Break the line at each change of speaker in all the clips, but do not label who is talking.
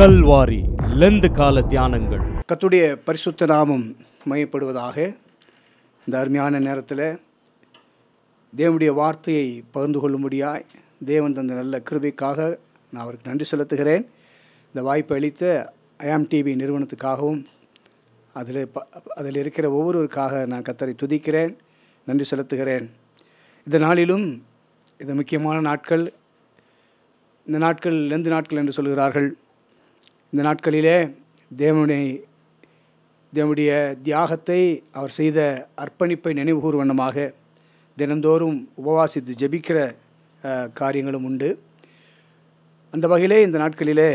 Kalvari Lent கால தியானங்கள் கத்துடைய பரிசுத்த நாமம் மையப்படுவதாக இந்த அருமையான நேரத்தில் தேவனுடைய வார்த்தையை பகிர்ந்து கொள்ளும்படியாய் தேவன் தந்த நல்ல கிருபிக்காக நான் அவருக்கு நன்றி செலுத்துகிறேன் இந்த வாய்ப்பை அளித்த ஐஆம் டிவி நிறுவனத்துக்காகவும் அதில் ப அதில் இருக்கிற ஒவ்வொருவருக்காக நான் கத்தரை துதிக்கிறேன் நன்றி செலுத்துகிறேன் இந்த நாளிலும் இது முக்கியமான நாட்கள் இந்த நாட்கள் லெந்து நாட்கள் என்று சொல்கிறார்கள் இந்த நாட்களிலே தேவனுடைய தேவனுடைய தியாகத்தை அவர் செய்த அர்ப்பணிப்பை நினைவுகூர் வண்ணமாக தினந்தோறும் உபவாசித்து ஜபிக்கிற காரியங்களும் உண்டு அந்த வகையிலே இந்த நாட்களிலே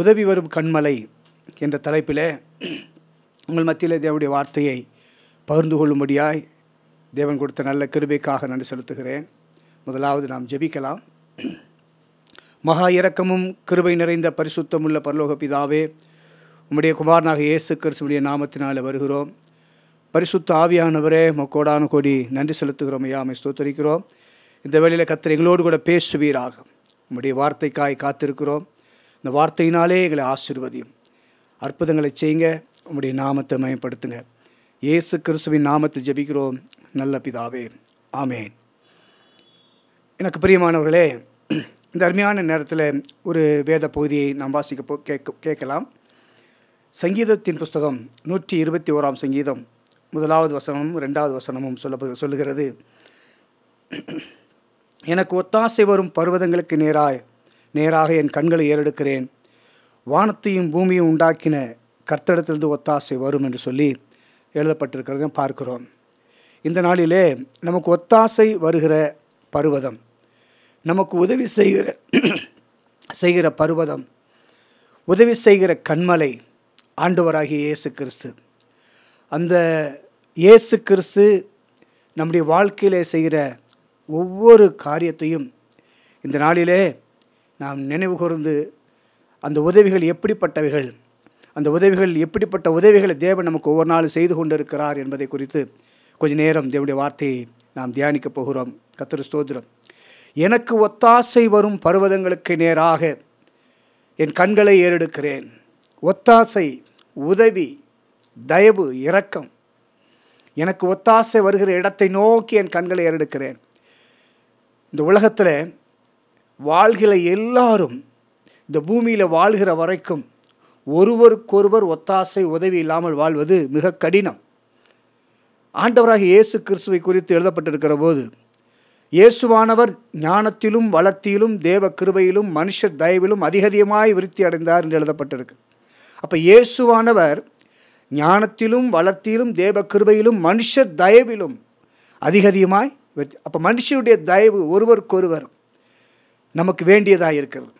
உதவி வரும் கண்மலை என்ற தலைப்பிலே உங்கள் மத்தியில் தேவனுடைய வார்த்தையை பகிர்ந்து கொள்ளும்படியாய் தேவன் கொடுத்த நல்ல கிருபைக்காக நன்றி செலுத்துகிறேன் முதலாவது நாம் ஜெபிக்கலாம் மகா இரக்கமும் கிருபை நிறைந்த பரிசுத்தமுள்ள பரலோக பிதாவே உம்முடைய குமாரனாக இயேசு கிறிஸ்துடைய நாமத்தினால் வருகிறோம் பரிசுத்த ஆவியானவரே மக்கோடான கோடி நன்றி செலுத்துகிறோம் ஐயாமை ஸ்தோத்தரிக்கிறோம் இந்த வேளையில் கத்தர் எங்களோடு கூட பேசுவீராக உம்முடைய வார்த்தைக்காய் காத்திருக்கிறோம் இந்த வார்த்தையினாலே எங்களை ஆசிர்வதியும் அற்புதங்களை செய்யுங்க உம்முடைய நாமத்தை மேம்படுத்துங்க இயேசு கிறிஸ்துவின் நாமத்தில் ஜபிக்கிறோம் நல்ல பிதாவே ஆமேன் எனக்கு பிரியமானவர்களே இந்த அருமையான நேரத்தில் ஒரு வேத பகுதியை நாம் வாசிக்க போ கேட்க கேட்கலாம் சங்கீதத்தின் புஸ்தகம் நூற்றி இருபத்தி ஓராம் சங்கீதம் முதலாவது வசனமும் ரெண்டாவது வசனமும் சொல்ல சொல்லுகிறது எனக்கு ஒத்தாசை வரும் பர்வதங்களுக்கு நேராய் நேராக என் கண்களை ஏறெடுக்கிறேன் வானத்தையும் பூமியும் உண்டாக்கின கர்த்தடத்திலிருந்து ஒத்தாசை வரும் என்று சொல்லி எழுதப்பட்டிருக்கிறத பார்க்கிறோம் இந்த நாளிலே நமக்கு ஒத்தாசை வருகிற பருவதம் நமக்கு உதவி செய்கிற செய்கிற பருவதம் உதவி செய்கிற கண்மலை ஆண்டவராகிய இயேசு கிறிஸ்து அந்த இயேசு கிறிஸ்து நம்முடைய வாழ்க்கையில் செய்கிற ஒவ்வொரு காரியத்தையும் இந்த நாளிலே நாம் நினைவு கூர்ந்து அந்த உதவிகள் எப்படிப்பட்டவைகள் அந்த உதவிகள் எப்படிப்பட்ட உதவிகளை தேவன் நமக்கு ஒவ்வொரு நாளும் செய்து கொண்டிருக்கிறார் என்பதை குறித்து கொஞ்ச நேரம் தேவனுடைய வார்த்தையை நாம் தியானிக்கப் போகிறோம் கத்திர ஸ்தோத்திரம் எனக்கு ஒத்தாசை வரும் பருவதங்களுக்கு நேராக என் கண்களை ஏறெடுக்கிறேன் ஒத்தாசை உதவி தயவு இரக்கம் எனக்கு ஒத்தாசை வருகிற இடத்தை நோக்கி என் கண்களை ஏறெடுக்கிறேன் இந்த உலகத்தில் வாழ்கிற எல்லாரும் இந்த பூமியில் வாழ்கிற வரைக்கும் ஒருவருக்கொருவர் ஒத்தாசை உதவி இல்லாமல் வாழ்வது மிக கடினம் ஆண்டவராக இயேசு கிறிஸ்துவை குறித்து எழுதப்பட்டிருக்கிற போது இயேசுவானவர் ஞானத்திலும் வளர்த்தியிலும் தேவ கிருபையிலும் மனுஷ தயவிலும் அதிகதிகமாய் விருத்தி அடைந்தார் என்று எழுதப்பட்டிருக்கு அப்போ இயேசுவானவர் ஞானத்திலும் வளர்த்தியிலும் தேவ கிருபையிலும் மனுஷ தயவிலும் அதிகதிகமாய் விருத்தி அப்போ மனுஷனுடைய தயவு ஒருவருக்கொருவர் நமக்கு வேண்டியதாக இருக்கிறது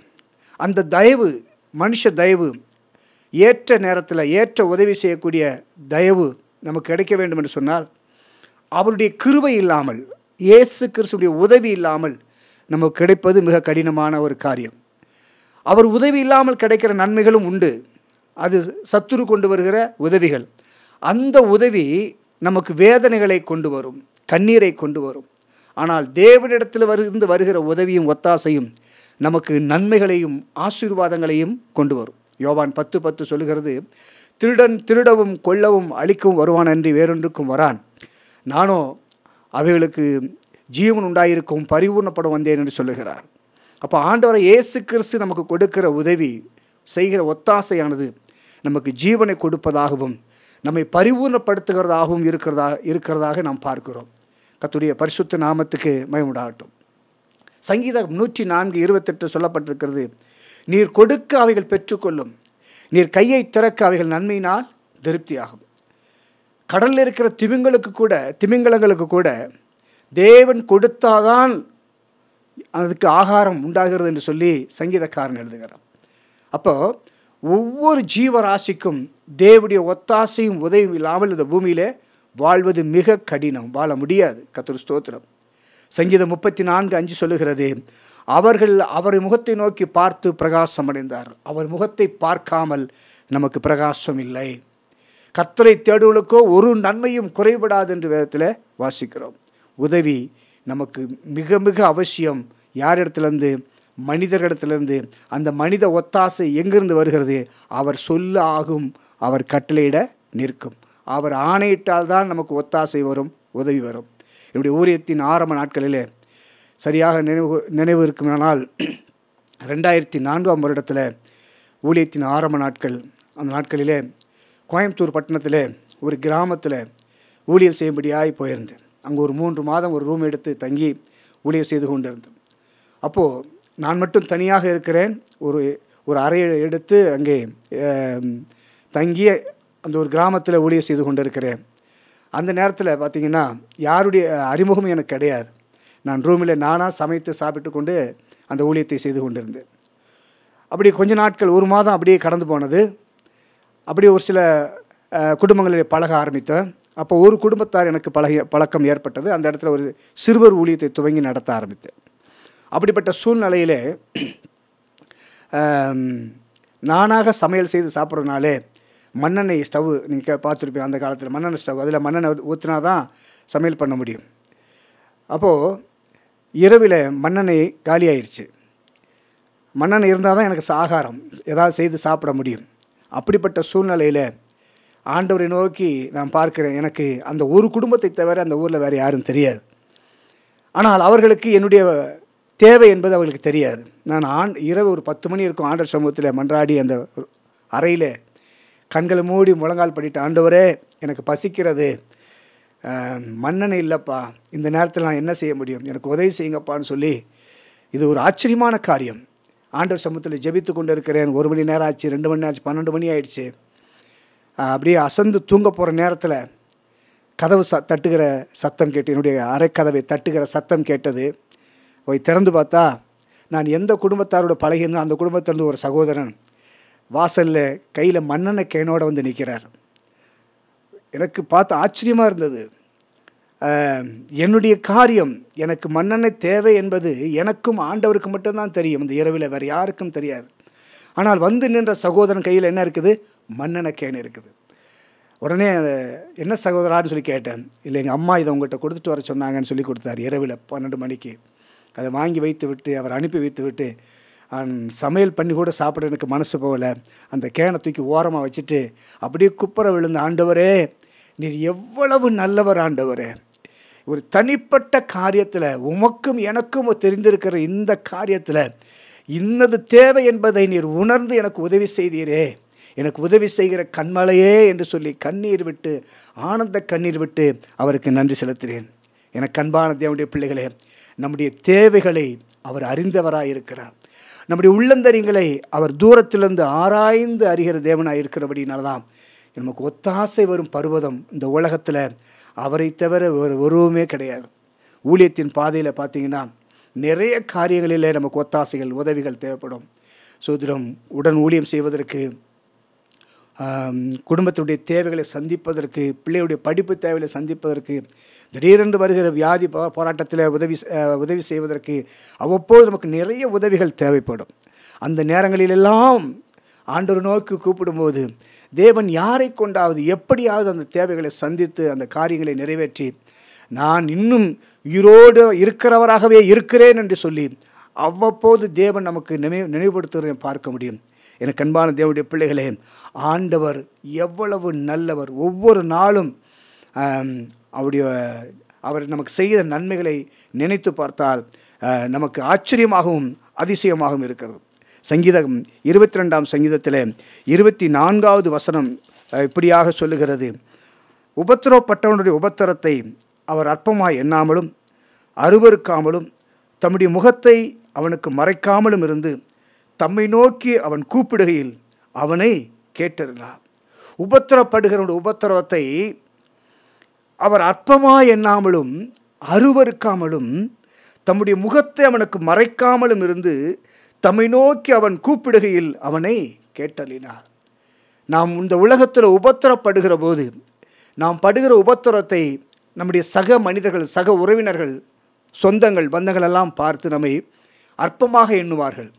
அந்த தயவு மனுஷ தயவு ஏற்ற நேரத்தில் ஏற்ற உதவி செய்யக்கூடிய தயவு நமக்கு கிடைக்க வேண்டும் என்று சொன்னால் அவருடைய கிருபை இல்லாமல் இயேசு கிறிஸ்துடைய உதவி இல்லாமல் நமக்கு கிடைப்பது மிக கடினமான ஒரு காரியம் அவர் உதவி இல்லாமல் கிடைக்கிற நன்மைகளும் உண்டு அது சத்துரு கொண்டு வருகிற உதவிகள் அந்த உதவி நமக்கு வேதனைகளை கொண்டு வரும் கண்ணீரை கொண்டு வரும் ஆனால் தேவனிடத்தில் வருந்து வருகிற உதவியும் ஒத்தாசையும் நமக்கு நன்மைகளையும் ஆசீர்வாதங்களையும் கொண்டு வரும் யோவான் பத்து பத்து சொல்கிறது திருடன் திருடவும் கொல்லவும் அழிக்கவும் வருவான் என்று வேறொன்றுக்கும் வரான் நானோ அவைகளுக்கு ஜீவன் உண்டாயிருக்கும் பரிபூர்ணப்பட வந்தேன் என்று சொல்லுகிறார் அப்போ ஆண்டவரை இயேசு கிறிஸ்து நமக்கு கொடுக்கிற உதவி செய்கிற ஒத்தாசையானது நமக்கு ஜீவனை கொடுப்பதாகவும் நம்மை பரிபூர்ணப்படுத்துகிறதாகவும் இருக்கிறதா இருக்கிறதாக நாம் பார்க்கிறோம் கத்துடைய பரிசுத்த நாமத்துக்கு மயமுடாகட்டும் சங்கீதம் நூற்றி நான்கு இருபத்தெட்டு சொல்லப்பட்டிருக்கிறது நீர் கொடுக்க அவைகள் பெற்றுக்கொள்ளும் நீர் கையை திறக்க அவைகள் நன்மையினால் திருப்தியாகும் கடலில் இருக்கிற திமிங்களுக்கு கூட திமிங்கலங்களுக்கு கூட தேவன் கொடுத்தாதான் அதுக்கு ஆகாரம் உண்டாகிறது என்று சொல்லி சங்கீதக்காரன் எழுதுகிறார் அப்போது ஒவ்வொரு ஜீவராசிக்கும் தேவடைய ஒத்தாசையும் உதவியும் இல்லாமல் இந்த பூமியில் வாழ்வது மிக கடினம் வாழ முடியாது கத்தூர் ஸ்தோத்திரம் சங்கீதம் முப்பத்தி நான்கு அஞ்சு சொல்லுகிறது அவர்கள் அவர் முகத்தை நோக்கி பார்த்து பிரகாசம் அடைந்தார் அவர் முகத்தை பார்க்காமல் நமக்கு பிரகாசம் இல்லை கத்தரை தேடுவதற்கோ ஒரு நன்மையும் குறைபடாது என்று விதத்தில் வாசிக்கிறோம் உதவி நமக்கு மிக மிக அவசியம் யார் இடத்துலேருந்து மனிதர்களிடத்துலேருந்து அந்த மனித ஒத்தாசை எங்கிருந்து வருகிறது அவர் சொல்ல ஆகும் அவர் கட்டளையிட நிற்கும் அவர் ஆணையிட்டால் தான் நமக்கு ஒத்தாசை வரும் உதவி வரும் என்னுடைய ஊரியத்தின் ஆரம்ப நாட்களிலே சரியாக நினைவு நினைவு இருக்குமானால் ரெண்டாயிரத்தி நான்காம் வருடத்தில் ஊழியத்தின் ஆரம்ப நாட்கள் அந்த நாட்களிலே கோயம்புத்தூர் பட்டணத்தில் ஒரு கிராமத்தில் ஊழியர் செய்யும்படியாகி போயிருந்தேன் அங்கே ஒரு மூன்று மாதம் ஒரு ரூம் எடுத்து தங்கி ஊழியர் செய்து கொண்டிருந்தேன் அப்போது நான் மட்டும் தனியாக இருக்கிறேன் ஒரு ஒரு அறையை எடுத்து அங்கே தங்கி அந்த ஒரு கிராமத்தில் ஊழியர் செய்து கொண்டிருக்கிறேன் அந்த நேரத்தில் பார்த்திங்கன்னா யாருடைய அறிமுகமும் எனக்கு கிடையாது நான் ரூமில் நானாக சமைத்து சாப்பிட்டு கொண்டு அந்த ஊழியத்தை செய்து கொண்டிருந்தேன் அப்படி கொஞ்ச நாட்கள் ஒரு மாதம் அப்படியே கடந்து போனது அப்படி ஒரு சில குடும்பங்களில் பழக ஆரம்பித்தேன் அப்போ ஒரு குடும்பத்தார் எனக்கு பழகிய பழக்கம் ஏற்பட்டது அந்த இடத்துல ஒரு சிறுவர் ஊழியத்தை துவங்கி நடத்த ஆரம்பித்தேன் அப்படிப்பட்ட சூழ்நிலையிலே நானாக சமையல் செய்து சாப்பிட்றதுனாலே மண்ணெண்ணெய் ஸ்டவ் நீங்கள் பார்த்துருப்பேன் அந்த காலத்தில் மண்ணெண்ணெய் ஸ்டவ் அதில் மண்ணெண்ணெய் ஊற்றினா தான் சமையல் பண்ண முடியும் அப்போது இரவில் மண்ணெண்ணெய் காலியாயிருச்சு மண்ணெண்ணெய் இருந்தால் தான் எனக்கு ஆகாரம் ஏதாவது செய்து சாப்பிட முடியும் அப்படிப்பட்ட சூழ்நிலையில் ஆண்டவரை நோக்கி நான் பார்க்குறேன் எனக்கு அந்த ஒரு குடும்பத்தை தவிர அந்த ஊரில் வேறு யாரும் தெரியாது ஆனால் அவர்களுக்கு என்னுடைய தேவை என்பது அவர்களுக்கு தெரியாது நான் ஆண் இரவு ஒரு பத்து மணி இருக்கும் ஆண்டர் சமூகத்தில் மன்றாடி அந்த அறையில் கண்களை மூடி முழங்கால் பண்ணிட்டு ஆண்டவரே எனக்கு பசிக்கிறது மன்னனை இல்லைப்பா இந்த நேரத்தில் நான் என்ன செய்ய முடியும் எனக்கு உதவி செய்யுங்கப்பான்னு சொல்லி இது ஒரு ஆச்சரியமான காரியம் ஆண்டவர் சமூகத்தில் ஜெபித்து கொண்டு இருக்கிறேன் ஒரு மணி நேரம் ஆச்சு ரெண்டு மணி நேரம் ஆச்சு பன்னெண்டு மணி ஆயிடுச்சு அப்படியே அசந்து தூங்க போகிற நேரத்தில் கதவு ச தட்டுகிற சத்தம் கேட்டு என்னுடைய அரைக்கதவை தட்டுகிற சத்தம் கேட்டது போய் திறந்து பார்த்தா நான் எந்த குடும்பத்தாரோட பழகினோ அந்த குடும்பத்திலேருந்து ஒரு சகோதரன் வாசலில் கையில் மன்னனை கேனோடு வந்து நிற்கிறார் எனக்கு பார்த்து ஆச்சரியமாக இருந்தது என்னுடைய காரியம் எனக்கு மன்னனை தேவை என்பது எனக்கும் ஆண்டவருக்கு மட்டும்தான் தெரியும் இந்த இரவில் வேறு யாருக்கும் தெரியாது ஆனால் வந்து நின்ற சகோதரன் கையில் என்ன இருக்குது மன்னனை கேன் இருக்குது உடனே என்ன சகோதரான்னு சொல்லி கேட்டேன் இல்லை எங்கள் அம்மா இதை உங்கள்கிட்ட கொடுத்துட்டு வர சொன்னாங்கன்னு சொல்லி கொடுத்தார் இரவில் பன்னெண்டு மணிக்கு அதை வாங்கி வைத்து விட்டு அவர் அனுப்பி வைத்து விட்டு சமையல் பண்ணி கூட சாப்பிட எனக்கு மனசு போகலை அந்த கேனை தூக்கி ஓரமாக வச்சுட்டு அப்படியே குப்புற விழுந்த ஆண்டவரே நீர் எவ்வளவு நல்லவர் ஆண்டவர் ஒரு தனிப்பட்ட காரியத்தில் உமக்கும் எனக்கும் தெரிந்திருக்கிற இந்த காரியத்தில் இன்னது தேவை என்பதை நீர் உணர்ந்து எனக்கு உதவி செய்தீரே எனக்கு உதவி செய்கிற கண்மலையே என்று சொல்லி கண்ணீர் விட்டு ஆனந்த கண்ணீர் விட்டு அவருக்கு நன்றி செலுத்துகிறேன் எனக்கு அன்பான தேவனுடைய பிள்ளைகளே நம்முடைய தேவைகளை அவர் அறிந்தவராக இருக்கிறார் நம்முடைய உள்ளந்தரிங்களை அவர் தூரத்திலிருந்து ஆராய்ந்து அறிகிற தேவனாக இருக்கிறபடினால்தான் நமக்கு ஒத்தாசை வரும் பருவதம் இந்த உலகத்தில் அவரை தவிர ஒரு உருவமே கிடையாது ஊழியத்தின் பாதையில் பார்த்தீங்கன்னா நிறைய காரியங்களில் நமக்கு ஒத்தாசைகள் உதவிகள் தேவைப்படும் சோதரம் உடன் ஊழியம் செய்வதற்கு குடும்பத்துடைய தேவைகளை சந்திப்பதற்கு பிள்ளையுடைய படிப்பு தேவைகளை சந்திப்பதற்கு திடீரென்று வருகிற வியாதி போராட்டத்தில் உதவி உதவி செய்வதற்கு அவ்வப்போது நமக்கு நிறைய உதவிகள் தேவைப்படும் அந்த நேரங்களிலெல்லாம் ஆண்டொரு நோக்கு கூப்பிடும்போது தேவன் யாரை கொண்டாவது எப்படியாவது அந்த தேவைகளை சந்தித்து அந்த காரியங்களை நிறைவேற்றி நான் இன்னும் உயிரோடு இருக்கிறவராகவே இருக்கிறேன் என்று சொல்லி அவ்வப்போது தேவன் நமக்கு நினைவு நினைவுபடுத்துகிறதை பார்க்க முடியும் எனக்கு அன்பான தேவனுடைய பிள்ளைகளே ஆண்டவர் எவ்வளவு நல்லவர் ஒவ்வொரு நாளும் அவருடைய அவர் நமக்கு செய்த நன்மைகளை நினைத்து பார்த்தால் நமக்கு ஆச்சரியமாகவும் அதிசயமாகவும் இருக்கிறது சங்கீதம் இருபத்தி ரெண்டாம் சங்கீதத்தில் இருபத்தி நான்காவது வசனம் இப்படியாக சொல்லுகிறது உபத்திரப்பட்டவனுடைய உபத்திரத்தை அவர் அற்பமாய் எண்ணாமலும் அருவறுக்காமலும் தம்முடைய முகத்தை அவனுக்கு மறைக்காமலும் இருந்து தம்மை நோக்கி அவன் கூப்பிடுகையில் அவனை கேட்டிருந்தார் உபத்திரப்படுகிறவனுடைய உபத்திரவத்தை அவர் அற்பமாக எண்ணாமலும் அருவறுக்காமலும் தம்முடைய முகத்தை அவனுக்கு மறைக்காமலும் இருந்து தம்மை நோக்கி அவன் கூப்பிடுகையில் அவனை கேட்டலினார் நாம் இந்த உலகத்தில் உபத்திரப்படுகிற போது நாம் படுகிற உபத்திரத்தை நம்முடைய சக மனிதர்கள் சக உறவினர்கள் சொந்தங்கள் பந்தங்களெல்லாம் எல்லாம் பார்த்து நம்மை அற்பமாக எண்ணுவார்கள்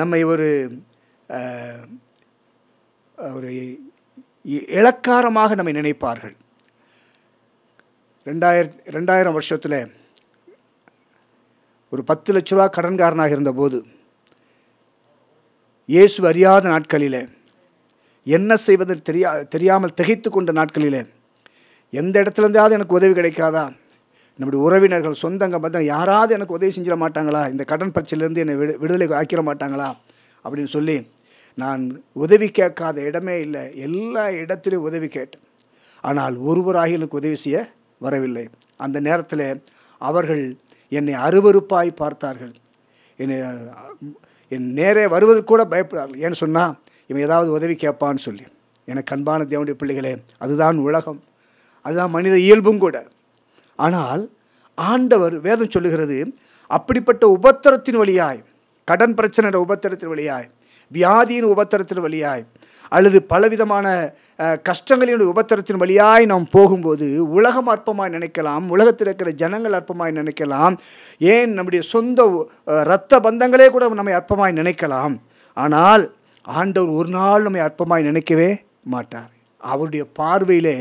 நம்மை ஒரு ஒரு இலக்காரமாக நம்மை நினைப்பார்கள் ரெண்டாயிரத்தி ரெண்டாயிரம் வருஷத்தில் ஒரு பத்து லட்ச ரூபா கடன்காரனாக இருந்தபோது இயேசு அறியாத நாட்களில் என்ன செய்வது தெரியா தெரியாமல் திகைத்து கொண்ட நாட்களில் எந்த இடத்துலேருந்தாவது எனக்கு உதவி கிடைக்காதா நம்முடைய உறவினர்கள் சொந்தங்க பந்தம் யாராவது எனக்கு உதவி செஞ்சிட மாட்டாங்களா இந்த கடன் பிரச்சனையிலேருந்து என்னை விடு விடுதலை ஆக்கிட மாட்டாங்களா அப்படின்னு சொல்லி நான் உதவி கேட்காத இடமே இல்லை எல்லா இடத்துலையும் உதவி கேட்டேன் ஆனால் ஒருவராக எனக்கு உதவி செய்ய வரவில்லை அந்த நேரத்தில் அவர்கள் என்னை அருவறுப்பாய் பார்த்தார்கள் என்னை என் நேரே வருவதற்கு கூட பயப்படார்கள் ஏன் சொன்னால் இவன் ஏதாவது உதவி கேட்பான்னு சொல்லி எனக்கு அன்பான தேவனுடைய பிள்ளைகளே அதுதான் உலகம் அதுதான் மனித இயல்பும் கூட ஆனால் ஆண்டவர் வேதம் சொல்லுகிறது அப்படிப்பட்ட உபத்திரத்தின் வழியாய் கடன் பிரச்சனை உபத்திரத்தின் வழியாய் வியாதியின் உபத்திரத்தின் வழியாய் அல்லது பலவிதமான கஷ்டங்களினுடைய உபத்திரத்தின் வழியாய் நாம் போகும்போது உலகம் அற்பமாய் நினைக்கலாம் உலகத்தில் இருக்கிற ஜனங்கள் அற்பமாய் நினைக்கலாம் ஏன் நம்முடைய சொந்த இரத்த பந்தங்களே கூட நம்மை அற்பமாய் நினைக்கலாம் ஆனால் ஆண்டவர் ஒரு நாள் நம்மை அற்பமாய் நினைக்கவே மாட்டார் அவருடைய பார்வையிலே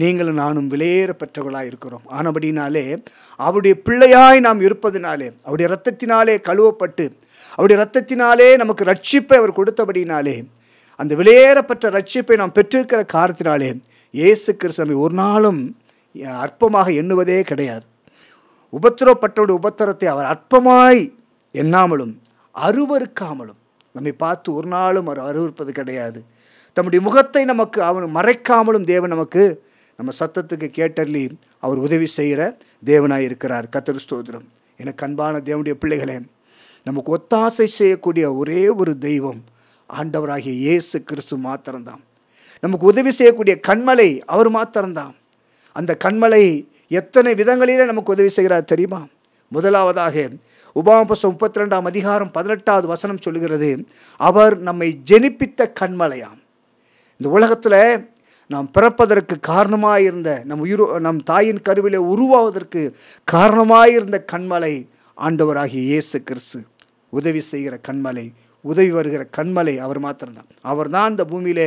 நீங்களும் நானும் விலையேற பெற்றவர்களாக இருக்கிறோம் ஆனபடினாலே அவருடைய பிள்ளையாய் நாம் இருப்பதினாலே அவருடைய ரத்தத்தினாலே கழுவப்பட்டு அவருடைய ரத்தத்தினாலே நமக்கு ரட்சிப்பை அவர் கொடுத்தபடினாலே அந்த வெளியேறப்பட்ட ரட்சிப்பை நாம் பெற்றிருக்கிற காரணத்தினாலே இயேசு கிருஷ்ணமை ஒரு நாளும் அற்பமாக எண்ணுவதே கிடையாது உபத்திரப்பட்டவருடைய உபத்திரத்தை அவர் அற்பமாய் எண்ணாமலும் அருவறுக்காமலும் நம்மை பார்த்து ஒரு நாளும் அவர் அருவறுப்பது கிடையாது தம்முடைய முகத்தை நமக்கு அவன் மறைக்காமலும் தேவன் நமக்கு நம்ம சத்தத்துக்கு கேட்டல்லி அவர் உதவி செய்கிற தேவனாக இருக்கிறார் கத்திர ஸ்தோதிரம் எனக்கு அன்பான தேவனுடைய பிள்ளைகளே நமக்கு ஒத்தாசை செய்யக்கூடிய ஒரே ஒரு தெய்வம் ஆண்டவராகிய இயேசு கிறிஸ்து மாத்திரம்தான் நமக்கு உதவி செய்யக்கூடிய கண்மலை அவர் மாத்திரம்தான் அந்த கண்மலை எத்தனை விதங்களிலே நமக்கு உதவி செய்கிறார் தெரியுமா முதலாவதாக உபாமபசம் முப்பத்தி ரெண்டாம் அதிகாரம் பதினெட்டாவது வசனம் சொல்கிறது அவர் நம்மை ஜெனிப்பித்த கண்மலையாம் இந்த உலகத்தில் நாம் பிறப்பதற்கு காரணமாக இருந்த நம் உயிர் நம் தாயின் கருவிலே உருவாவதற்கு காரணமாக இருந்த கண்மலை ஆண்டவராகிய இயேசு கிறிஸ்து உதவி செய்கிற கண்மலை உதவி வருகிற கண்மலை அவர் மாத்திரம்தான் அவர் தான் இந்த பூமியிலே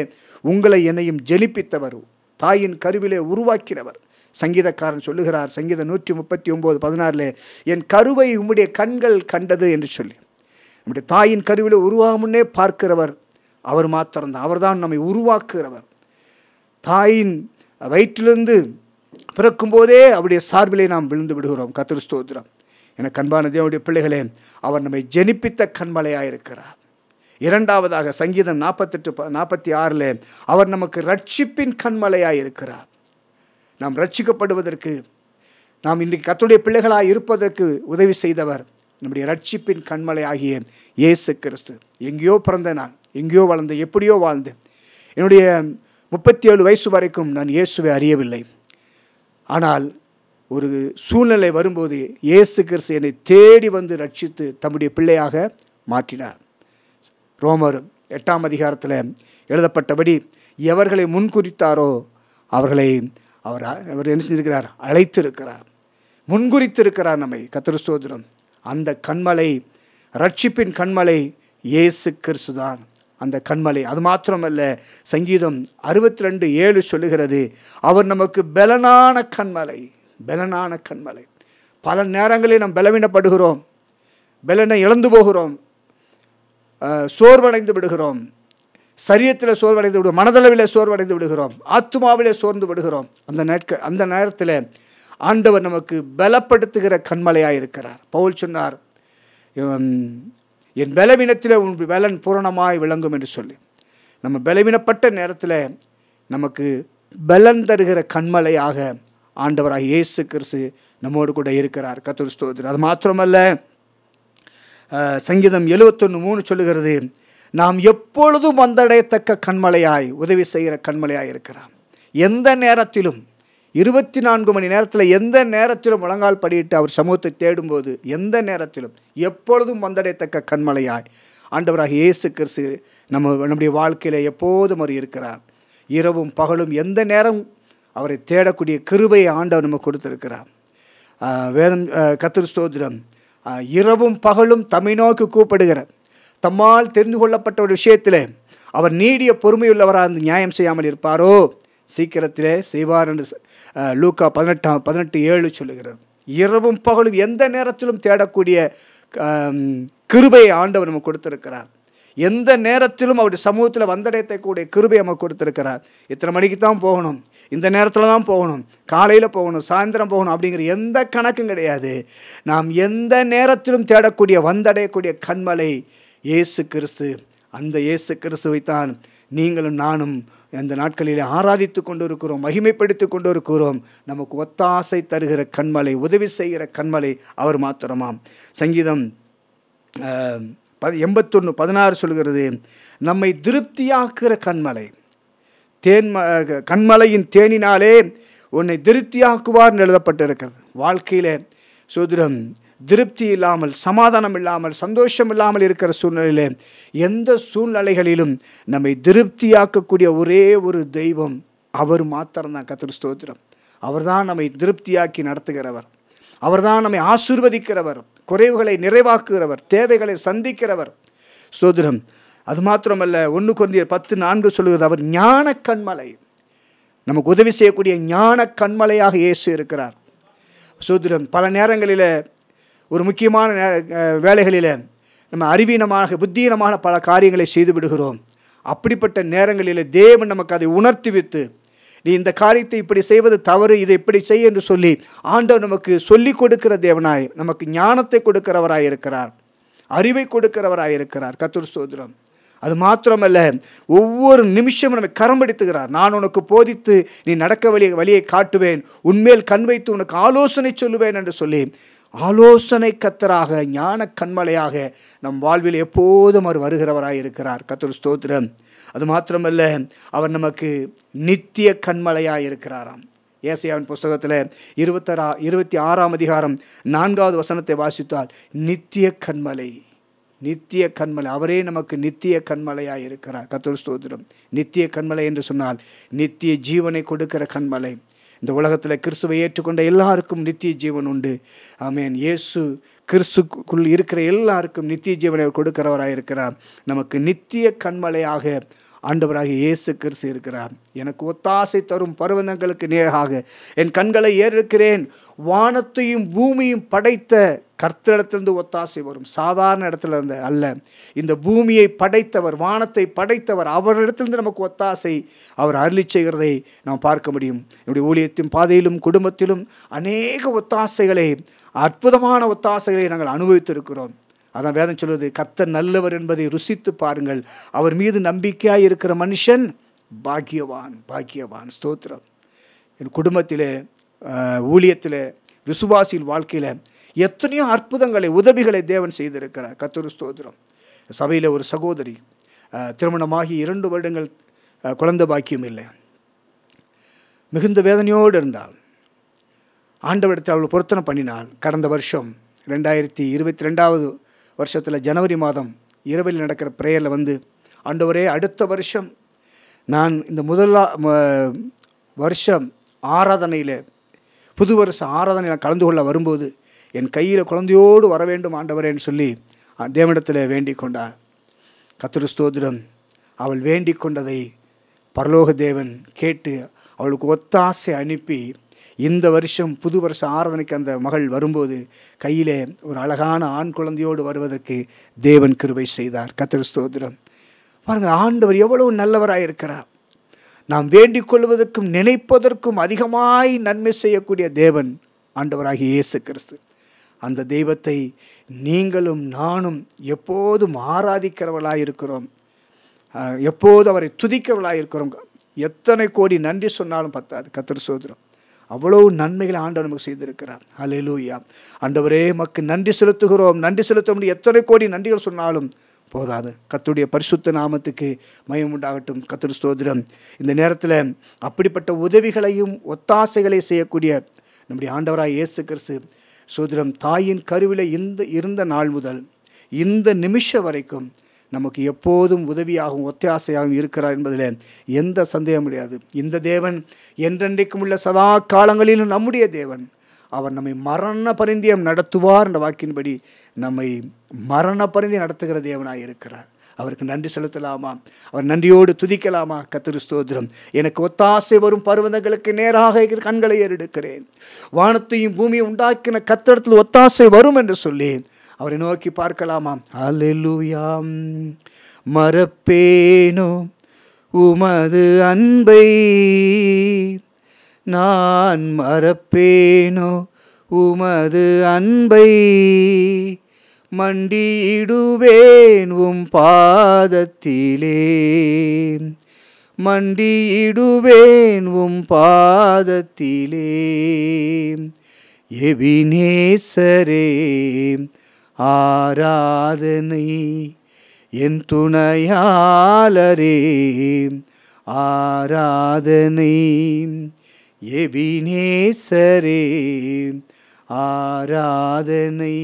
உங்களை என்னையும் ஜெலிப்பித்தவர் தாயின் கருவிலே உருவாக்கினவர் சங்கீதக்காரன் சொல்லுகிறார் சங்கீத நூற்றி முப்பத்தி ஒம்பது பதினாறில் என் கருவை உம்முடைய கண்கள் கண்டது என்று சொல்லி நம்முடைய தாயின் கருவிலே உருவாமுன்னே பார்க்கிறவர் அவர் மாத்திரம்தான் அவர்தான் நம்மை உருவாக்குகிறவர் தாயின் வயிற்றிலிருந்து பிறக்கும்போதே அவருடைய சார்பிலே நாம் விழுந்து விடுகிறோம் கத்திர என கண்பானதே தேவனுடைய பிள்ளைகளே அவர் நம்மை ஜெனிப்பித்த கண்மலையாக இருக்கிறார் இரண்டாவதாக சங்கீதம் நாற்பத்தெட்டு நாற்பத்தி ஆறில் அவர் நமக்கு ரட்சிப்பின் கண்மலையாக இருக்கிறார் நாம் ரட்சிக்கப்படுவதற்கு நாம் இன்றைக்கு கத்துடைய பிள்ளைகளாக இருப்பதற்கு உதவி செய்தவர் நம்முடைய ரட்சிப்பின் கண்மலை ஆகிய இயேசு கிறிஸ்து எங்கேயோ பிறந்த நான் எங்கேயோ வளர்ந்து எப்படியோ வாழ்ந்து என்னுடைய முப்பத்தி ஏழு வயசு வரைக்கும் நான் இயேசுவை அறியவில்லை ஆனால் ஒரு சூழ்நிலை வரும்போது இயேசு கிறிஸ்து என்னை தேடி வந்து ரட்சித்து தம்முடைய பிள்ளையாக மாற்றினார் ரோமர் எட்டாம் அதிகாரத்தில் எழுதப்பட்டபடி எவர்களை முன்குறித்தாரோ அவர்களை அவர் அவர் என்ன செஞ்சிருக்கிறார் அழைத்திருக்கிறார் முன்குறித்திருக்கிறார் நம்மை கத்திரஸ்தோதரம் அந்த கண்மலை ரட்சிப்பின் கண்மலை இயேசு கிறிஸ்துதான் அந்த கண்மலை அது மாத்திரமல்ல சங்கீதம் அறுபத்தி ரெண்டு ஏழு சொல்லுகிறது அவர் நமக்கு பலனான கண்மலை பலனான கண்மலை பல நேரங்களில் நாம் பலவீனப்படுகிறோம் பலனை இழந்து போகிறோம் சோர்வடைந்து விடுகிறோம் சரீரத்தில் சோர்வடைந்து விடுவோம் மனதளவில் சோர்வடைந்து விடுகிறோம் ஆத்மாவிலே சோர்ந்து விடுகிறோம் அந்த நேட்க அந்த நேரத்தில் ஆண்டவர் நமக்கு பலப்படுத்துகிற கண்மலையாக இருக்கிறார் பவுல் சொன்னார் என் பலவீனத்தில் உன் பலன் பூரணமாய் விளங்கும் என்று சொல்லி நம்ம பலவீனப்பட்ட நேரத்தில் நமக்கு பலன் தருகிற கண்மலையாக ஆண்டவராக இயேசு கிறிஸ்து நம்மோடு கூட இருக்கிறார் கத்திர ஸ்தோத்திரம் அது மாத்திரமல்ல சங்கீதம் எழுவத்தொன்று மூணு சொல்லுகிறது நாம் எப்பொழுதும் வந்தடையத்தக்க கண்மலையாய் உதவி செய்கிற கண்மலையாய் இருக்கிறான் எந்த நேரத்திலும் இருபத்தி நான்கு மணி நேரத்தில் எந்த நேரத்திலும் முழங்கால் படியிட்டு அவர் சமூகத்தை தேடும்போது எந்த நேரத்திலும் எப்பொழுதும் வந்தடையத்தக்க கண்மலையாய் ஆண்டவராக இயேசு கிறிஸ்து நம்ம நம்முடைய வாழ்க்கையில் எப்போதும் அவர் இருக்கிறார் இரவும் பகலும் எந்த நேரம் அவரை தேடக்கூடிய கிருபையை ஆண்டவர் நம்ம கொடுத்துருக்கிறார் வேதம் கத்திரி ஸ்தோத்திரம் இரவும் பகலும் தம்மை நோக்கி கூப்பிடுகிற தம்மால் தெரிந்து கொள்ளப்பட்ட ஒரு விஷயத்தில் அவர் நீடிய பொறுமையுள்ளவராக இருந்து நியாயம் செய்யாமல் இருப்பாரோ சீக்கிரத்திலே செய்வார் என்று லூக்கா பதினெட்டாம் பதினெட்டு ஏழு சொல்லுகிறார் இரவும் பகலும் எந்த நேரத்திலும் தேடக்கூடிய கிருபையை ஆண்டவர் நமக்கு கொடுத்திருக்கிறார் எந்த நேரத்திலும் அவருடைய சமூகத்தில் வந்தடையத்தக்கூடிய கிருபை நமக்கு கொடுத்துருக்கிறார் இத்தனை மணிக்கு தான் போகணும் இந்த நேரத்தில் தான் போகணும் காலையில் போகணும் சாயந்தரம் போகணும் அப்படிங்கிற எந்த கணக்கும் கிடையாது நாம் எந்த நேரத்திலும் தேடக்கூடிய வந்தடையக்கூடிய கண்மலை இயேசு கிறிஸ்து அந்த இயேசு கிறிஸ்துவைத்தான் நீங்களும் நானும் அந்த நாட்களில் ஆராதித்து கொண்டு இருக்கிறோம் மகிமைப்படுத்தி கொண்டு இருக்கிறோம் நமக்கு ஒத்தாசை தருகிற கண்மலை உதவி செய்கிற கண்மலை அவர் மாத்திரமாம் சங்கீதம் ப எண்பத்தொன்று பதினாறு சொல்கிறது நம்மை திருப்தியாக்குற கண்மலை தேன்ம கண்மலையின் தேனினாலே உன்னை திருப்தியாக்குவார் எழுதப்பட்டிருக்கிறது வாழ்க்கையில் சுதிரம் திருப்தி இல்லாமல் சமாதானம் இல்லாமல் சந்தோஷம் இல்லாமல் இருக்கிற சூழ்நிலையில் எந்த சூழ்நிலைகளிலும் நம்மை திருப்தியாக்கக்கூடிய ஒரே ஒரு தெய்வம் அவர் மாத்திரம்தான் கத்திர ஸ்தோத்திரம் அவர் தான் நம்மை திருப்தியாக்கி நடத்துகிறவர் அவர்தான் நம்மை ஆசிர்வதிக்கிறவர் குறைவுகளை நிறைவாக்குகிறவர் தேவைகளை சந்திக்கிறவர் ஸ்தோதிரம் அது மாத்திரமல்ல ஒன்று குறைந்தர் பத்து நான்கு சொல்கிறது அவர் ஞான கண்மலை நமக்கு உதவி செய்யக்கூடிய ஞான கண்மலையாக இயேசு இருக்கிறார் சோதரம் பல நேரங்களில் ஒரு முக்கியமான நே வேலைகளில் நம்ம அறிவீனமாக புத்தீனமான பல காரியங்களை செய்து விடுகிறோம் அப்படிப்பட்ட நேரங்களில் தேவன் நமக்கு அதை உணர்த்தி வித்து நீ இந்த காரியத்தை இப்படி செய்வது தவறு இதை இப்படி செய் என்று சொல்லி ஆண்டவர் நமக்கு சொல்லி கொடுக்கிற தேவனாய் நமக்கு ஞானத்தை கொடுக்கிறவராயிருக்கிறார் இருக்கிறார் அறிவை கொடுக்கிறவராயிருக்கிறார் இருக்கிறார் கத்தூர் சோதரம் அது மாத்திரமல்ல ஒவ்வொரு நிமிஷமும் நம்மை கரம்படித்துகிறார் நான் உனக்கு போதித்து நீ நடக்க வழி வழியை காட்டுவேன் உன்மேல் கண் வைத்து உனக்கு ஆலோசனை சொல்லுவேன் என்று சொல்லி ஆலோசனை கத்தராக ஞான கண்மலையாக நம் வாழ்வில் எப்போதும் அவர் வருகிறவராக இருக்கிறார் கத்தர் ஸ்தோத்திரம் அது மாத்திரமல்ல அவர் நமக்கு நித்திய கண்மலையாக இருக்கிறாராம் ஏசையாவின் புஸ்தகத்தில் இருபத்தரா இருபத்தி ஆறாம் அதிகாரம் நான்காவது வசனத்தை வாசித்தால் நித்திய கண்மலை நித்திய கண்மலை அவரே நமக்கு நித்திய கண்மலையாக இருக்கிறார் கத்தூர் ஸ்தோத்திரம் நித்திய கண்மலை என்று சொன்னால் நித்திய ஜீவனை கொடுக்கிற கண்மலை இந்த உலகத்தில் கிறிஸ்துவை ஏற்றுக்கொண்ட எல்லாருக்கும் நித்திய ஜீவன் உண்டு ஆமேன் இயேசு கிறிஸ்துக்குள் இருக்கிற எல்லாருக்கும் நித்திய ஜீவனை கொடுக்கிறவராக இருக்கிறார் நமக்கு நித்திய கண்மலையாக ஆண்டவராக இயேசு கிறிஸ்து இருக்கிறார் எனக்கு ஒத்தாசை தரும் பருவதங்களுக்கு நேராக என் கண்களை ஏறுக்கிறேன் வானத்தையும் பூமியும் படைத்த கர்த்தரிடத்திலிருந்து ஒத்தாசை வரும் சாதாரண இடத்துல இருந்த அல்ல இந்த பூமியை படைத்தவர் வானத்தை படைத்தவர் அவரிடத்திலிருந்து நமக்கு ஒத்தாசை அவர் அருளி செய்கிறதை நாம் பார்க்க முடியும் என்னுடைய ஊழியத்தின் பாதையிலும் குடும்பத்திலும் அநேக ஒத்தாசைகளை அற்புதமான ஒத்தாசைகளை நாங்கள் அனுபவித்திருக்கிறோம் அதான் வேதம் சொல்வது கத்த நல்லவர் என்பதை ருசித்து பாருங்கள் அவர் மீது நம்பிக்கையாக இருக்கிற மனுஷன் பாக்கியவான் பாக்கியவான் ஸ்தோத்திரம் என் குடும்பத்தில் ஊழியத்தில் விசுவாசியில் வாழ்க்கையில் எத்தனையோ அற்புதங்களை உதவிகளை தேவன் செய்திருக்கிறார் கத்தொரு ஸ்தோத்திரம் சபையில் ஒரு சகோதரி திருமணமாகி இரண்டு வருடங்கள் குழந்த பாக்கியம் இல்லை மிகுந்த வேதனையோடு இருந்தாள் ஆண்டவரத்தில் அவள் பொருத்தனை பண்ணினாள் கடந்த வருஷம் ரெண்டாயிரத்தி இருபத்தி ரெண்டாவது வருஷத்தில் ஜனவரி மாதம் இரவில் நடக்கிற ப்ரேயரில் வந்து ஆண்டவரே அடுத்த வருஷம் நான் இந்த முதலா வருஷம் ஆராதனையில் புது வருஷ ஆராதனையில் கலந்து கொள்ள வரும்போது என் கையில் குழந்தையோடு வர வேண்டும் ஆண்டவரேன்னு சொல்லி தேவனிடத்தில் வேண்டிக் கொண்டார் கத்திருஸ்தோதிடம் அவள் வேண்டிக் கொண்டதை பரலோக தேவன் கேட்டு அவளுக்கு ஒத்தாசை அனுப்பி இந்த வருஷம் புது வருஷ ஆராதனைக்கு அந்த மகள் வரும்போது கையிலே ஒரு அழகான ஆண் குழந்தையோடு வருவதற்கு தேவன் கிருபை செய்தார் கத்திர ஸ்தோத்திரம் பாருங்கள் ஆண்டவர் எவ்வளவு நல்லவராக இருக்கிறார் நாம் வேண்டிக் கொள்வதற்கும் நினைப்பதற்கும் அதிகமாய் நன்மை செய்யக்கூடிய தேவன் ஆண்டவராகிய இயேசு கிறிஸ்து அந்த தெய்வத்தை நீங்களும் நானும் எப்போதும் ஆராதிக்கிறவளாக இருக்கிறோம் எப்போது அவரை துதிக்கிறவளாக இருக்கிறோம் எத்தனை கோடி நன்றி சொன்னாலும் பத்தாது கத்திர சோதரம் அவ்வளோ நன்மைகளை ஆண்டவர் நமக்கு செய்திருக்கிறார் அலையலூயா ஆண்டவரே மக்கு நன்றி செலுத்துகிறோம் நன்றி செலுத்த எத்தனை கோடி நன்றிகள் சொன்னாலும் போதாது கத்துடைய பரிசுத்த நாமத்துக்கு மயம் உண்டாகட்டும் கத்திர ஸ்தோதிரம் இந்த நேரத்தில் அப்படிப்பட்ட உதவிகளையும் ஒத்தாசைகளை செய்யக்கூடிய நம்முடைய ஆண்டவராக இயேசு கிறிஸ்து சோதிரம் தாயின் கருவில இந்த இருந்த நாள் முதல் இந்த நிமிஷம் வரைக்கும் நமக்கு எப்போதும் உதவியாகவும் ஒத்தாசையாகவும் இருக்கிறார் என்பதில் எந்த சந்தேகம் கிடையாது இந்த தேவன் என்றென்றைக்கும் உள்ள சதா காலங்களிலும் நம்முடைய தேவன் அவர் நம்மை மரண பரிந்தியம் நடத்துவார் என்ற வாக்கின்படி நம்மை மரண பரிந்தியம் நடத்துகிற தேவனாக இருக்கிறார் அவருக்கு நன்றி செலுத்தலாமா அவர் நன்றியோடு துதிக்கலாமா கத்திரி ஸ்தோத்திரம் எனக்கு ஒத்தாசை வரும் பருவதங்களுக்கு நேராக கண்களை ஏறெடுக்கிறேன் வானத்தையும் பூமியை உண்டாக்கின கத்திரத்தில் ஒத்தாசை வரும் என்று சொல்லி அவரை நோக்கி பார்க்கலாமா அலெலுயாம் மறப்பேனோ உமது அன்பை நான் மறப்பேனோ உமது அன்பை மண்டியிடுவேன் உம் பாதத்திலே மண்டியிடுவேன் உம் பாதத்திலே எபினேசரே ஆராதனை என் துணையாளரே ஆராதனை எபினேசரே ஆராதனை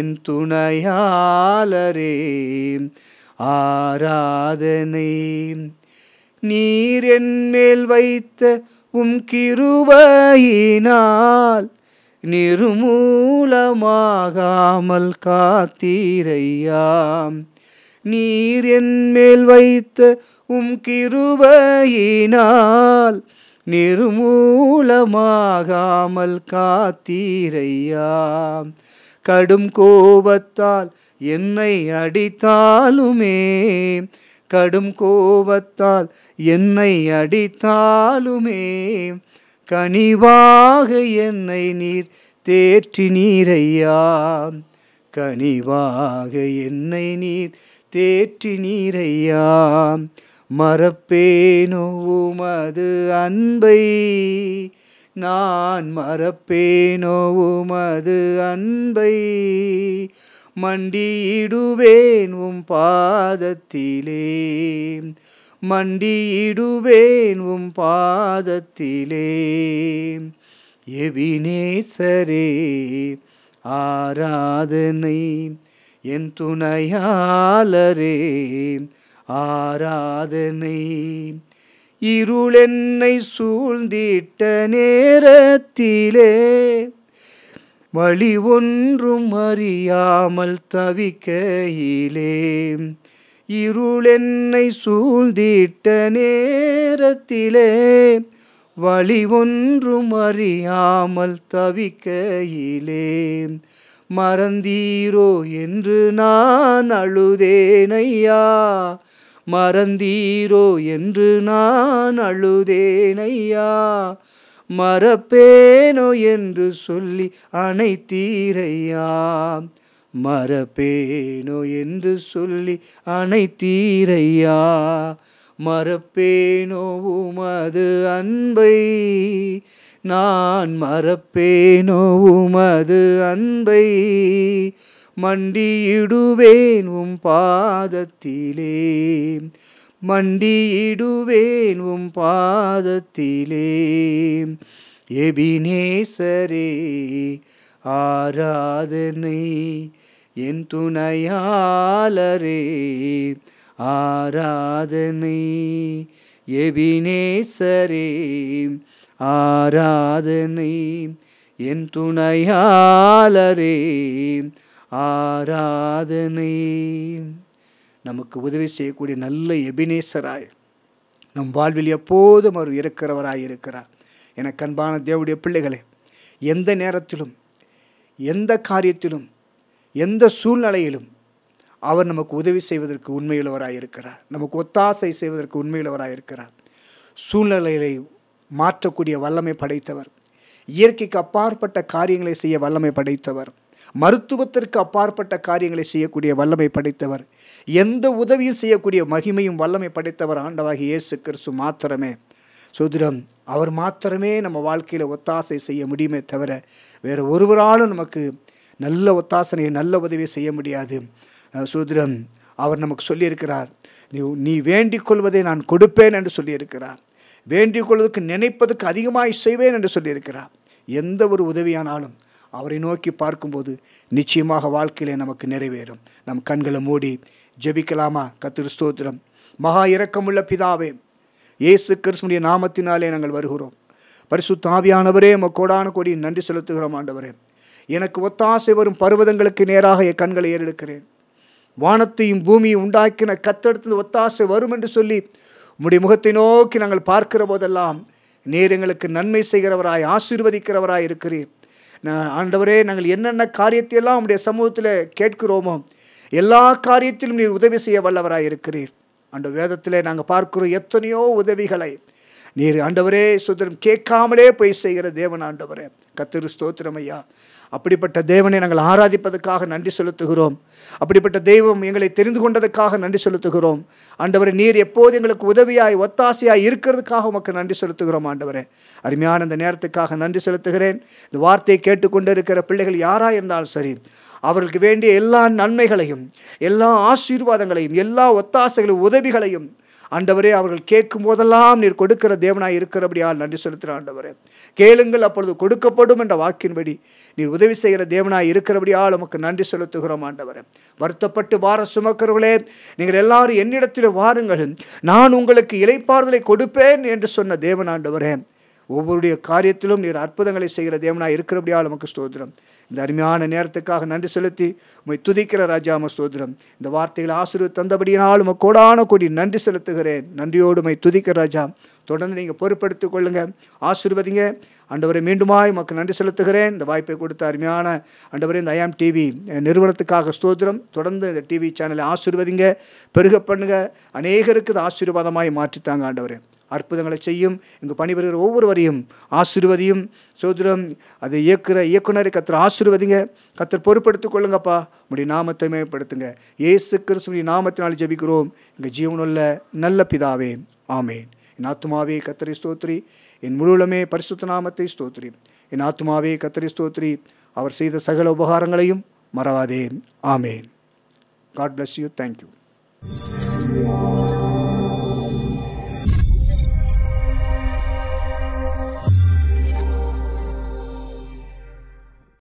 என் துணையாளரே ஆராதனை நீர் என் மேல் வைத்த உம் கிருபையினால் நிருமூலமாகாமல் காத்தீரையாம் நீர் என்மேல் வைத்த உம் கிருபையினால் நிருமூலமாகாமல் காத்தீரையா கடும் கோபத்தால் என்னை அடித்தாலுமே கடும் கோபத்தால் என்னை அடித்தாலுமே கனிவாக என்னை நீர் தேற்றி நீரையா கனிவாக என்னை நீர் தேற்றி நீரையா மறப்பேனோ உமது அன்பை நான் மறப்பேனோ உமது அன்பை மண்டியிடுவேன் உம் பாதத்திலே மண்டியிடுவேன் உம் பாதத்திலே எபினேசரே ஆராதனை என் துணையாளரே ஆராதனை இருளென்னை சூழ்ந்திட்ட நேரத்திலே வழி ஒன்றும் அறியாமல் தவிக்கையிலே இருளென்னை சூழ்ந்திட்ட நேரத்திலே வழி ஒன்றும் அறியாமல் தவிக்கையிலே மறந்தீரோ என்று நான் அழுதேனையா மறந்தீரோ என்று நான் அழுதேனையா மறப்பேனோ என்று சொல்லி அனைத்தீரையா மறப்பேனோ என்று சொல்லி அனைத்தீரையா மறப்பேனோ உமது அன்பை நான் மறப்பேனோ உமது அன்பை மண்டியிடுவேன் உம் பாதத்திலே மண்டியிடுவேன் உம் பாதத்திலே எபினேசரே ஆராதனை என் துணையாளரே ஆராதனை எபினேசரே ஆராதனை என் துணையாளரே ஆராதனை நமக்கு உதவி செய்யக்கூடிய நல்ல எபினேசராய் நம் வாழ்வில் எப்போதும் அவர் இருக்கிறவராய் இருக்கிறார் என கண்பான தேவடைய பிள்ளைகளே எந்த நேரத்திலும் எந்த காரியத்திலும் எந்த சூழ்நிலையிலும் அவர் நமக்கு உதவி செய்வதற்கு உண்மையுள்ளவராக இருக்கிறார் நமக்கு ஒத்தாசை செய்வதற்கு உண்மையுள்ளவராக இருக்கிறார் சூழ்நிலைகளை மாற்றக்கூடிய வல்லமை படைத்தவர் இயற்கைக்கு அப்பாற்பட்ட காரியங்களை செய்ய வல்லமை படைத்தவர் மருத்துவத்திற்கு அப்பாற்பட்ட காரியங்களை செய்யக்கூடிய வல்லமை படைத்தவர் எந்த உதவியும் செய்யக்கூடிய மகிமையும் வல்லமை படைத்தவர் ஆண்டவாகி இயேசு கிறிஸ்து மாத்திரமே சுதிரம் அவர் மாத்திரமே நம்ம வாழ்க்கையில் ஒத்தாசை செய்ய முடியுமே தவிர வேறு ஒருவராலும் நமக்கு நல்ல ஒத்தாசனையை நல்ல உதவியை செய்ய முடியாது சூத்ரம் அவர் நமக்கு சொல்லியிருக்கிறார் நீ நீ வேண்டிக் கொள்வதை நான் கொடுப்பேன் என்று சொல்லியிருக்கிறார் வேண்டிக் கொள்வதற்கு நினைப்பதற்கு அதிகமாக செய்வேன் என்று சொல்லியிருக்கிறார் எந்த ஒரு உதவியானாலும் அவரை நோக்கி பார்க்கும்போது நிச்சயமாக வாழ்க்கையிலே நமக்கு நிறைவேறும் நம் கண்களை மூடி ஜபிக்கலாமா கத்திரு ஸ்தோத்திரம் மகா இரக்கமுள்ள பிதாவே இயேசு கிருஷ்ணனுடைய நாமத்தினாலே நாங்கள் வருகிறோம் பரிசு தாவியானவரே நம்ம கோடான கோடி நன்றி செலுத்துகிறோம் ஆண்டவரே எனக்கு ஒத்தாசை வரும் பருவதங்களுக்கு நேராக என் கண்களை ஏறெடுக்கிறேன் வானத்தையும் பூமியும் உண்டாக்கின கத்தெடுத்து ஒத்தாசை வரும் என்று சொல்லி உம்முடைய முகத்தை நோக்கி நாங்கள் பார்க்கிற போதெல்லாம் நீர் எங்களுக்கு நன்மை செய்கிறவராய் ஆசீர்வதிக்கிறவராய் இருக்கிறீர் நான் ஆண்டவரே நாங்கள் என்னென்ன காரியத்தையெல்லாம் உம்முடைய சமூகத்தில் கேட்கிறோமோ எல்லா காரியத்திலும் நீர் உதவி செய்ய வல்லவராய் இருக்கிறீர் அந்த வேதத்தில் நாங்கள் பார்க்கிறோம் எத்தனையோ உதவிகளை நீர் ஆண்டவரே சுதரம் கேட்காமலே போய் செய்கிற தேவன் ஆண்டவரே கத்திரு ஸ்தோத்திரம் ஐயா அப்படிப்பட்ட தேவனை நாங்கள் ஆராதிப்பதற்காக நன்றி செலுத்துகிறோம் அப்படிப்பட்ட தெய்வம் எங்களை தெரிந்து கொண்டதற்காக நன்றி செலுத்துகிறோம் ஆண்டவரை நீர் எப்போது எங்களுக்கு உதவியாய் ஒத்தாசையாய் இருக்கிறதுக்காக உமக்கு நன்றி செலுத்துகிறோம் ஆண்டவரே அருமையான இந்த நேரத்துக்காக நன்றி செலுத்துகிறேன் இந்த வார்த்தையை கேட்டுக்கொண்டு இருக்கிற பிள்ளைகள் யாராக இருந்தாலும் சரி அவர்களுக்கு வேண்டிய எல்லா நன்மைகளையும் எல்லா ஆசீர்வாதங்களையும் எல்லா ஒத்தாசைகளையும் உதவிகளையும் ஆண்டவரே அவர்கள் கேட்கும் போதெல்லாம் நீர் கொடுக்கிற தேவனாய் இருக்கிறபடியால் நன்றி செலுத்துகிற ஆண்டவரே கேளுங்கள் அப்பொழுது கொடுக்கப்படும் என்ற வாக்கின்படி நீர் உதவி செய்கிற தேவனாய் இருக்கிறபடியால் உமக்கு நன்றி செலுத்துகிறோம் ஆண்டவரே வருத்தப்பட்டு வார சுமக்கிறவர்களே நீங்கள் எல்லாரும் என்னிடத்தில் வாருங்கள் நான் உங்களுக்கு இலைப்பாறுதலை கொடுப்பேன் என்று சொன்ன தேவனாண்டவரே ஒவ்வொருடைய காரியத்திலும் நீர் அற்புதங்களை செய்கிற தேவனாய் இருக்கிறபடியால் நமக்கு ஸ்தோத்திரம் இந்த அருமையான நேரத்துக்காக நன்றி செலுத்தி உமை துதிக்கிற ராஜாம சோதரம் இந்த வார்த்தைகளை ஆசிரியர் தந்தபடியினால் உமை கோடான கோடி நன்றி செலுத்துகிறேன் நன்றியோடு உமை துதிக்கிற ராஜா தொடர்ந்து நீங்கள் பொறுப்படுத்தி கொள்ளுங்கள் ஆசிர்வதிங்க அண்டவரை மீண்டுமாய் உமக்கு நன்றி செலுத்துகிறேன் இந்த வாய்ப்பை கொடுத்த அருமையான அண்டவரே இந்த ஐஎம் டிவி நிறுவனத்துக்காக ஸ்தோத்திரம் தொடர்ந்து இந்த டிவி சேனலை ஆசிர்வதிங்க பெருக பண்ணுங்க அநேகருக்கு இது ஆசீர்வாதமாய் மாற்றித்தாங்க ஆண்டவரே அற்புதங்களை செய்யும் இங்கு பணிபுரிகிற ஒவ்வொருவரையும் ஆசிர்வதியும் சோதரம் அதை இயக்குற இயக்குனரை கத்திர ஆசிர்வதிங்க கத்தர் பொறுப்படுத்திக் கொள்ளுங்கப்பா உடைய நாமத்தை மேம்படுத்துங்க ஏசு கிறிஸ்துடைய நாமத்தினால் ஜபிக்கிறோம் எங்கள் ஜீவனுள்ள நல்ல பிதாவே ஆமேன் என் ஆத்மாவே கத்தரி ஸ்தோத்ரி என் முழுவலமே பரிசுத்த நாமத்தை ஸ்தோத்ரி என் ஆத்மாவே கத்தரி ஸ்தோத்ரி அவர் செய்த சகல உபகாரங்களையும் மறவாதே amen God bless you thank you